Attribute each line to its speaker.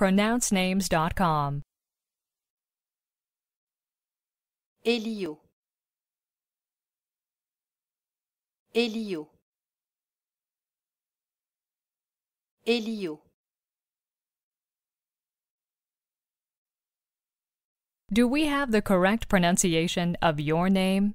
Speaker 1: pronouncenames.com.
Speaker 2: Elio. Elio. Elio.
Speaker 1: Do we have the correct pronunciation of your name?